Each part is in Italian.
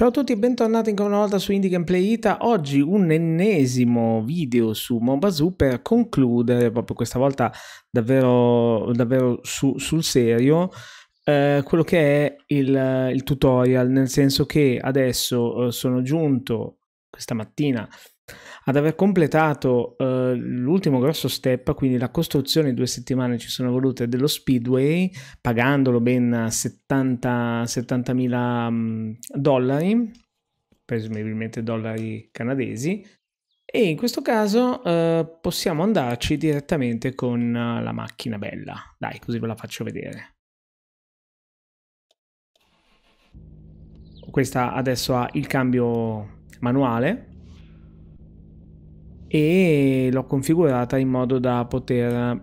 Ciao a tutti e bentornati ancora una volta su Indie Gameplay Ita. Oggi un ennesimo video su Mombazoo per concludere, proprio questa volta davvero, davvero su, sul serio, eh, quello che è il, il, tutorial, nel senso che adesso eh, sono giunto questa mattina ad aver completato eh, l'ultimo grosso step, quindi la costruzione in due settimane ci sono volute dello Speedway, pagandolo ben 70, 70.000 mh, dollari, presumibilmente dollari canadesi, e in questo caso eh, possiamo andarci direttamente con eh, la macchina bella. Dai, così ve la faccio vedere. Questa adesso ha il cambio manuale e l'ho configurata in modo da poter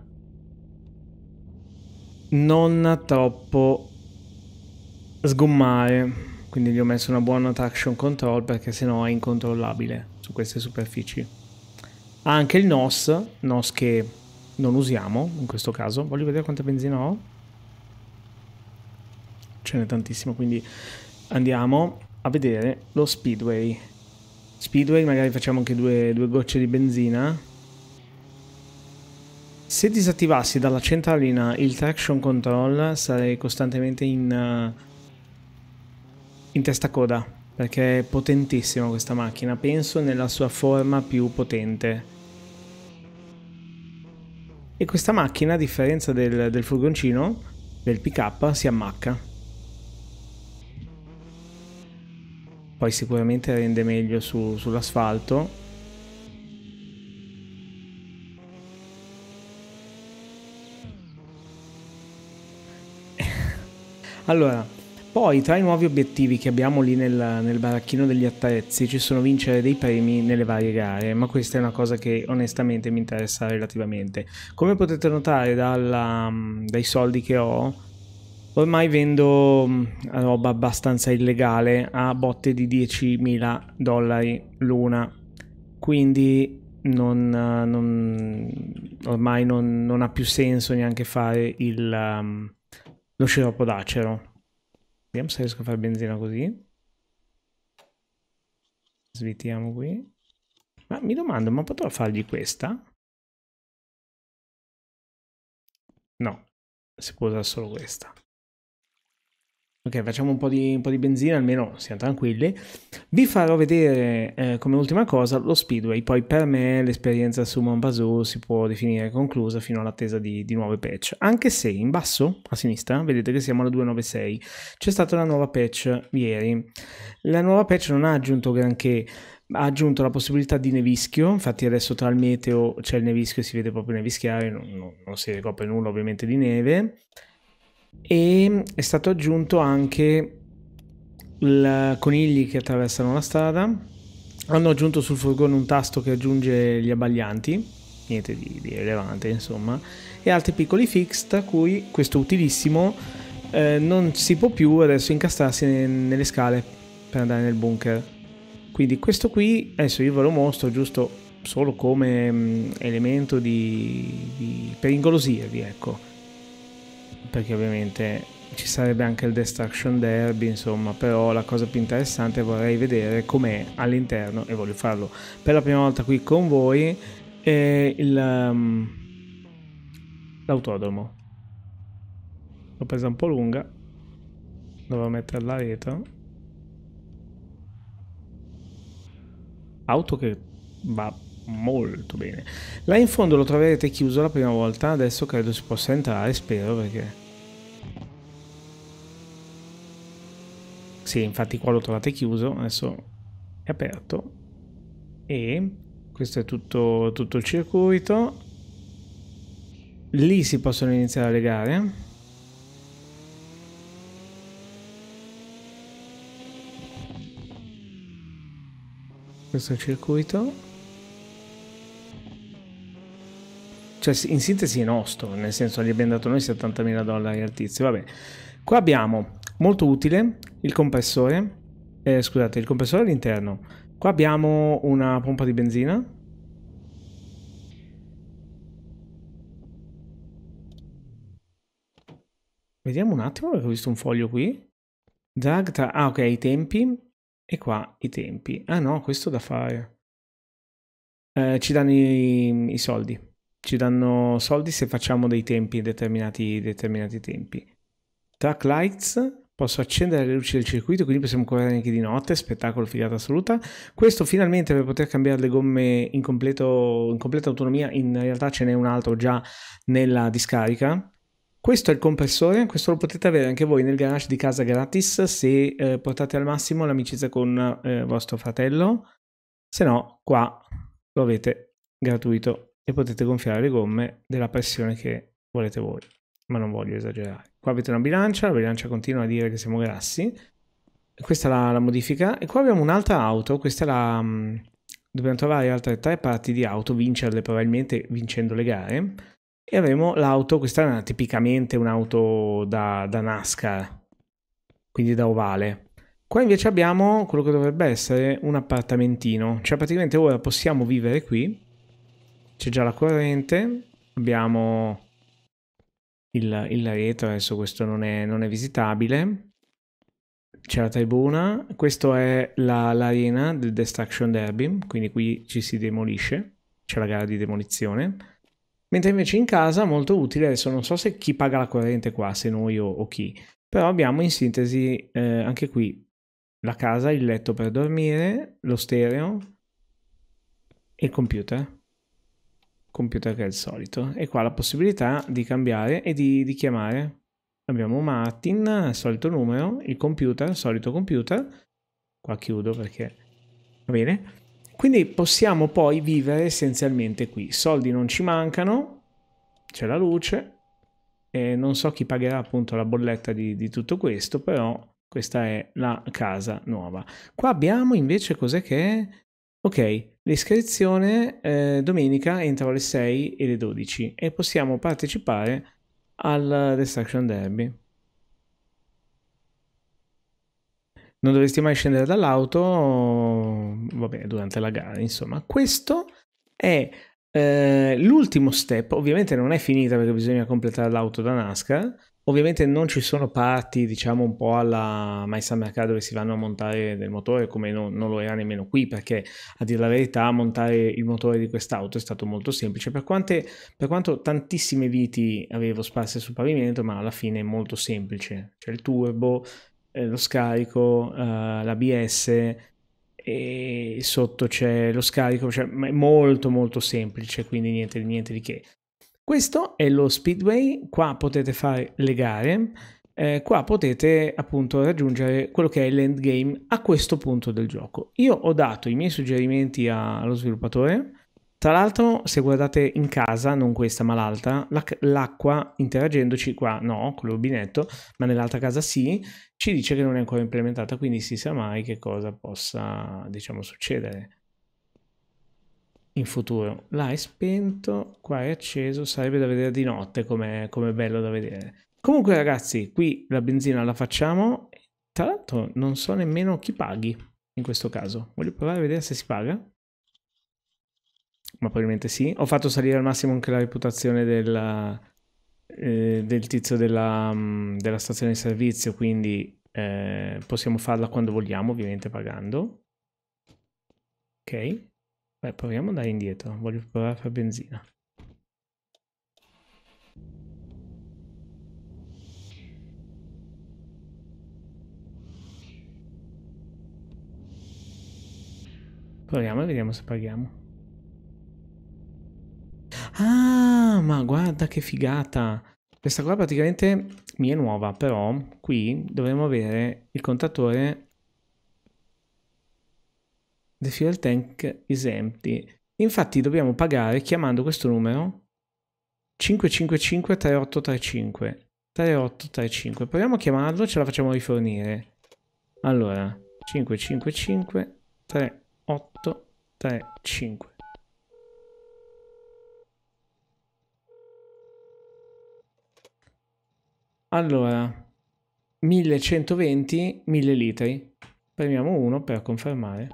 non troppo sgommare quindi gli ho messo una buona traction control perché sennò è incontrollabile su queste superfici ha anche il NOS NOS che non usiamo in questo caso voglio vedere quanta benzina ho ce n'è tantissimo quindi andiamo a vedere lo speedway Speedway, magari facciamo anche due, due gocce di benzina. Se disattivassi dalla centralina il traction control sarei costantemente in, uh, in testa coda perché è potentissima questa macchina, penso nella sua forma più potente. E questa macchina, a differenza del, del furgoncino, del pick up, si ammacca. poi sicuramente rende meglio su, sull'asfalto allora poi tra i nuovi obiettivi che abbiamo lì nel, nel baracchino degli attrezzi ci sono vincere dei premi nelle varie gare, ma questa è una cosa che onestamente mi interessa relativamente. Come potete notare dalla, dai soldi che ho, Ormai vendo mm, roba abbastanza illegale a botte di 10.000 dollari l'una, quindi non, non, ormai non, non, ha più senso neanche fare il, um, lo sciroppo d'acero. Vediamo se riesco a fare benzina così. Svitiamo qui. Ma mi domando, ma potrò fargli questa? No, si può usare solo questa. Ok, facciamo un po' di, un po di benzina, almeno siamo tranquilli. Vi farò vedere eh, come ultima cosa lo Speedway, poi per me l'esperienza su Montbazou si può definire conclusa fino all'attesa di, di, nuove patch, anche se in basso a sinistra vedete che siamo alla 296, c'è stata una nuova patch ieri. La nuova patch non ha aggiunto granché, ha aggiunto la possibilità di nevischio, infatti adesso tra il meteo c'è il nevischio e si vede proprio nevischiare, non, non, non si ricopre nulla ovviamente di neve e è stato aggiunto anche il conigli che attraversano la strada hanno aggiunto sul furgone un tasto che aggiunge gli abbaglianti niente di, di rilevante insomma e altri piccoli fix tra cui questo utilissimo eh, non si può più adesso incastrarsi nelle scale per andare nel bunker quindi questo qui adesso io ve lo mostro giusto solo come mm, elemento di, di per ingolosirvi ecco perché ovviamente ci sarebbe anche il Destruction Derby, insomma, però la cosa più interessante vorrei vedere com'è all'interno e voglio farlo per la prima volta qui con voi è il, um, l'autodromo. L'ho presa un po' lunga, dovevo metterla retro. Auto che va molto bene. Là in fondo lo troverete chiuso la prima volta, adesso credo si possa entrare, spero perché... Sì, infatti qua lo trovate chiuso, adesso è aperto. E questo è tutto, tutto il circuito. Lì si possono iniziare le gare. Questo è il circuito. cioè in sintesi è nostro, nel senso gli abbiamo dato noi 70.000 dollari al tizio, vabbè. Qua abbiamo molto utile il compressore, eh, scusate, il compressore all'interno. Qua abbiamo una pompa di benzina. Vediamo un attimo perché ho visto un foglio qui. Drag tra... Ah ok, i tempi. E qua i tempi. Ah no, questo da fare. Eh, ci danno i, i soldi ci danno soldi se facciamo dei tempi, determinati, determinati tempi. Track lights, posso accendere le luci del circuito, quindi possiamo correre anche di notte, spettacolo figata assoluta. Questo finalmente per poter cambiare le gomme in, completo, in completa autonomia, in realtà ce n'è un altro già nella discarica. Questo è il compressore, questo lo potete avere anche voi nel garage di casa gratis se eh, portate al massimo l'amicizia con eh, vostro fratello, se no qua lo avete gratuito e potete gonfiare le gomme della pressione che volete voi. Ma non voglio esagerare. Qua avete una bilancia, la bilancia continua a dire che siamo grassi. Questa è la, la modifica. E qua abbiamo un'altra auto, questa è la... Mm, dobbiamo trovare altre tre parti di auto, vincerle probabilmente vincendo le gare. E avremo l'auto, questa è una, tipicamente un'auto da, da NASCAR, quindi da ovale. Qua invece abbiamo quello che dovrebbe essere un appartamentino, cioè praticamente ora possiamo vivere qui c'è già la corrente. Abbiamo il, il retro, adesso questo non è, non è visitabile. C'è la tribuna, questa è la, l'arena del Destruction Derby, quindi qui ci si demolisce, c'è la gara di demolizione. Mentre invece in casa, molto utile, adesso non so se chi paga la corrente qua, se noi o, o chi, però abbiamo in sintesi eh, anche qui la casa, il letto per dormire, lo stereo e il computer computer che è il solito. E qua la possibilità di cambiare e di, di chiamare. Abbiamo Martin, solito numero, il computer, solito computer. Qua chiudo perché... Va bene? Quindi possiamo poi vivere essenzialmente qui. Soldi non ci mancano, c'è la luce, e non so chi pagherà appunto la bolletta di, di tutto questo, però questa è la casa nuova. Qua abbiamo invece cos'è che è? Ok, l'iscrizione eh, domenica entro le 6 e le 12 e possiamo partecipare al Destruction Derby. Non dovresti mai scendere dall'auto, vabbè, durante la gara, insomma. Questo è eh, l'ultimo step, ovviamente non è finita perché bisogna completare l'auto da NASCAR, Ovviamente non ci sono parti, diciamo, un po' alla My Summer Car dove si vanno a montare del motore, come non, non lo era nemmeno qui, perché a dire la verità montare il motore di quest'auto è stato molto semplice, per, quante, per quanto tantissime viti avevo sparse sul pavimento, ma alla fine è molto semplice. C'è il turbo, eh, lo scarico, eh, l'ABS, e sotto c'è lo scarico, cioè, è molto molto semplice, quindi niente, niente di che. Questo è lo speedway, qua potete fare le gare, eh, qua potete appunto raggiungere quello che è l'endgame a questo punto del gioco. Io ho dato i miei suggerimenti allo sviluppatore, tra l'altro se guardate in casa, non questa ma l'altra, l'acqua interagendoci qua, no, con il rubinetto, ma nell'altra casa sì, ci dice che non è ancora implementata, quindi si sa mai che cosa possa diciamo succedere in futuro. Là è spento, qua è acceso, sarebbe da vedere di notte come è bello da vedere. Comunque ragazzi, qui la benzina la facciamo, tra l'altro non so nemmeno chi paghi in questo caso. Voglio provare a vedere se si paga. Ma probabilmente sì. Ho fatto salire al massimo anche la reputazione della, eh, del tizio della, mm, della, stazione di servizio, quindi eh, possiamo farla quando vogliamo, ovviamente pagando. Ok. Beh, proviamo ad andare indietro. Voglio provare a fare benzina. Proviamo e vediamo se paghiamo. Ah, ma guarda che figata! Questa qua praticamente mi è nuova, però qui dovremmo avere il contatore The fuel tank is empty. Infatti dobbiamo pagare chiamando questo numero 555 3835. 3835. Proviamo a chiamarlo, e ce la facciamo rifornire. Allora, 555 3835. Allora, 1120 1000 litri. Premiamo 1 per confermare.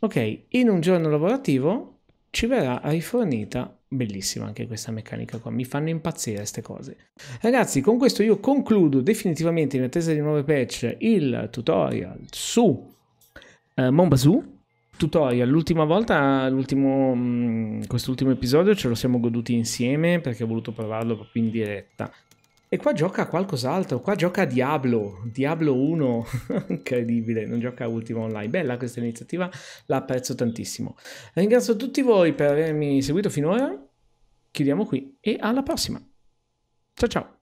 Ok, in un giorno lavorativo ci verrà rifornita bellissima anche questa meccanica qua, mi fanno impazzire queste cose. Ragazzi, con questo io concludo definitivamente in attesa di nuove patch il tutorial su eh, Mombazoo tutorial. L'ultima volta, mm, quest'ultimo episodio ce lo siamo goduti insieme perché ho voluto provarlo proprio in diretta. E qua gioca qualcos'altro, qua gioca Diablo, Diablo 1, incredibile, non gioca Ultima Online. Bella questa iniziativa, la apprezzo tantissimo. Ringrazio tutti voi per avermi seguito finora, chiudiamo qui e alla prossima. Ciao ciao!